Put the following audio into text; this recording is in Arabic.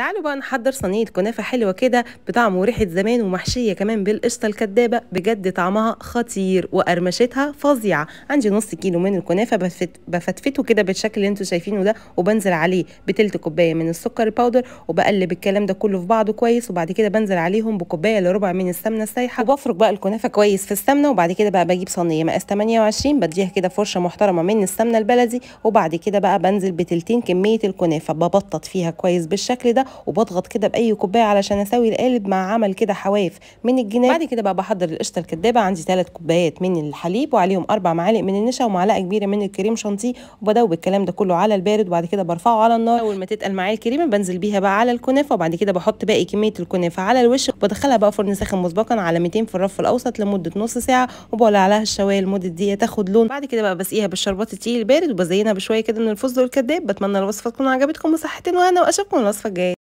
تعالوا بقى نحضر صينيه كنافه حلوه كده بطعم وريحه زمان ومحشيه كمان بالقشطه الكدابه بجد طعمها خطير وقرمشتها فظيعه عندي نص كيلو من الكنافه بفت... بفتفته كده بالشكل اللي انتوا شايفينه ده وبنزل عليه بتلت كوبايه من السكر الباودر وبقلب الكلام ده كله في بعضه كويس وبعد كده بنزل عليهم بكوبايه لربع من السمنه السايحه وبفرك بقى الكنافه كويس في السمنه وبعد كده بقى بجيب صينيه مقاس 28 بديها كده فرشه محترمه من السمنه البلدي وبعد كده بقى بنزل بتلتين كميه الكنافه ببطط فيها كويس بالشكل ده وبضغط كده باي كوبايه علشان اسوي القالب مع عمل كده حواف من الجناب بعد كده بقى بحضر القشطه الكدابه عندي ثلاث كوبايات من الحليب وعليهم اربع معالق من النشا ومعلقه كبيره من الكريم شانتيه وبدوب الكلام ده كله على البارد وبعد كده برفعه على النار اول ما تتقل معايا الكريمه بنزل بيها بقى على الكنافه وبعد كده بحط باقي كميه الكنافه على الوش وبدخلها بقى فرن ساخن مسبقا على 200 في الرف الاوسط لمده نص ساعه وبولع عليها الشوايه لمده دقيقه تاخد لون بعد كده بقى بسقيها بالشربات التقيل البارد وبزينها بشويه كده من الفستق الكداب بتمنى الوصفه تكون عجبتكم وصحتين وانا واشوفكم الوصفه الجايه